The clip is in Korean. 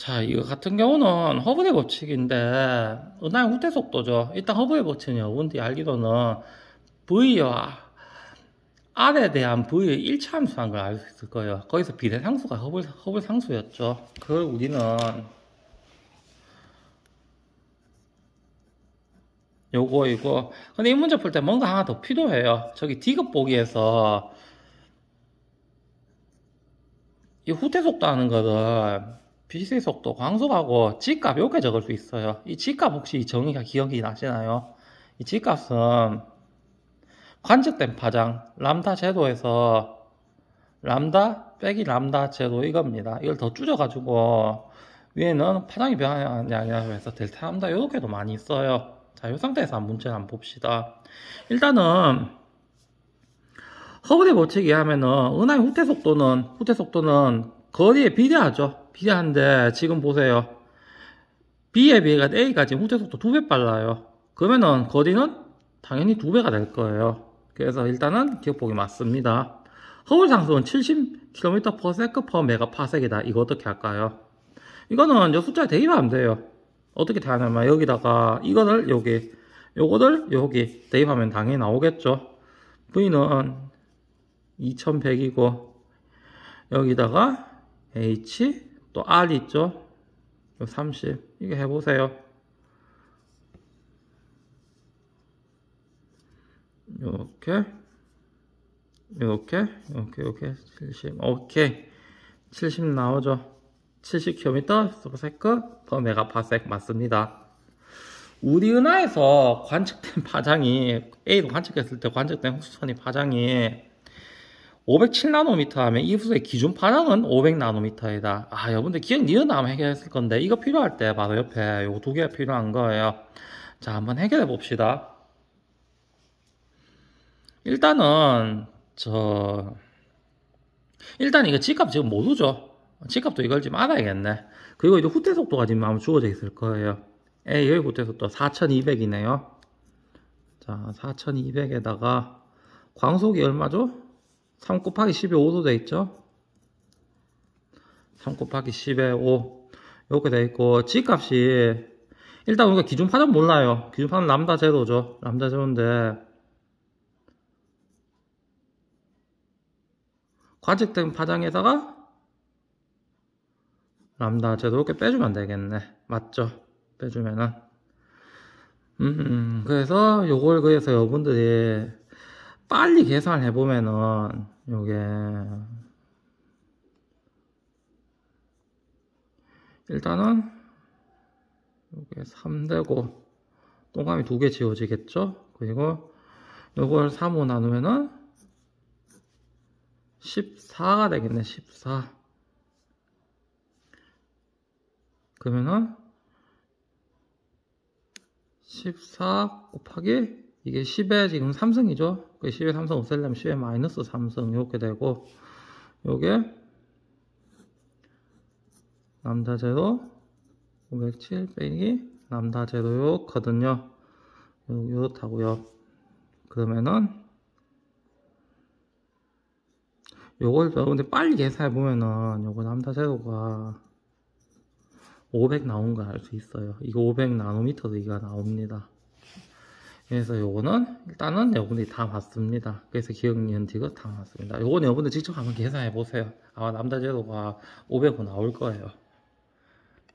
자, 이거 같은 경우는 허브의 법칙인데, 은하의 후퇴 속도죠. 일단 허브의 법칙은요, 원디 알기로는 V와 R에 대한 V의 1차 함수한걸 알 수 있을 거예요. 거기서 비례상수가 허블, 허블 상수였죠. 그걸 우리는 요거이고. 근데 이 문제 풀 때 뭔가 하나 더 필요해요. 저기 D급 보기에서 이 후퇴 속도 하는 거를 빛의 속도, 광속하고 G값 이렇게 적을 수 있어요. 이 G값 혹시 정의가 기억이 나시나요? 이 G값은 관측된 파장, 람다 제도에서 람다 빼기 람다 제도 이겁니다. 이걸 더 줄여가지고 위에는 파장이 변하는 게 아니라 해서 델타 람다 이렇게도 많이 있어요. 자, 이 상태에서 한 문제를 한 번 봅시다. 일단은 허브대 법칙이 하면은 은하의 후퇴 속도는 후퇴 속도는 거리에 비례하죠. 비례한데 지금 보세요. B에 비해 가 A가 지금 후퇴 속도 두 배 빨라요. 그러면은 거리는 당연히 두 배가 될 거예요. 그래서 일단은 기억보기 맞습니다. 허울 상승은 70km/s per 메가파섹이다. 이거 어떻게 할까요? 이거는 이 숫자에 대입하면 돼요. 어떻게 대하냐면 여기다가 이거를 여기 요거를 여기 대입하면 당연히 나오겠죠. V는 2100이고 여기다가 H 또 R 있죠? 30 이게 해보세요. 요렇게요렇게요렇게요렇게70 오케이 70 나오죠 70km 세크 per 메가파섹 맞습니다 우리 은하에서 관측된 파장이 A로 관측했을 때 관측된 후수선이 파장이 507나노미터 하면 이 부서의 기준 파장은 500나노미터이다. 아, 여러분들 기억 니은 아면 해결했을 건데, 이거 필요할 때 바로 옆에 요두개 필요한 거예요. 자, 한번 해결해 봅시다. 일단은, 저, 일단 이거 집값 지금 모르죠. 집값도 이걸 지금 알아야겠네. 그리고 이제 후퇴 속도가 지금 아마 주어져 있을 거예요. A 여기 후퇴 속도 4200이네요. 자, 4200에다가 광속이 얼마죠? 3 곱하기 10에 5도 돼 있죠? 3 곱하기 10에 5 이렇게 돼 있고 g값이 일단 우리가 기준 파전 몰라요. 기준 파는 람다 제로죠. 람다 제로인데 과직된 파장에다가 람다 제로 이렇게 빼주면 되겠네. 맞죠? 빼주면은 음, 음, 음. 그래서 요걸 그래서 여러분들이 빨리 계산해 을 보면은 요게 일단은 요게 3되고 동그라미 두개 지워지겠죠 그리고 요걸 3호 나누면은 14가 되겠네 14 그러면은 14 곱하기 이게 10에 지금 3승이죠 10에 그 삼성 없애려면 10에 마이너스 3성 이렇게 되고 요게 남다 제로 507 빼기 남다 제로였거든요 요렇다고요 그러면은 요걸 근데 빨리 계산해 보면은 요거 남다 제로가 500 나온 거알수 있어요 이거 500 나노미터 얘 이거 나옵니다 그래서 요거는 일단은 여러분들이 다 봤습니다 그래서 기억연티은다 봤습니다 요거는 여러분들 직접 한번 계산해 보세요 아마 남자 제도가 500원 나올 거예요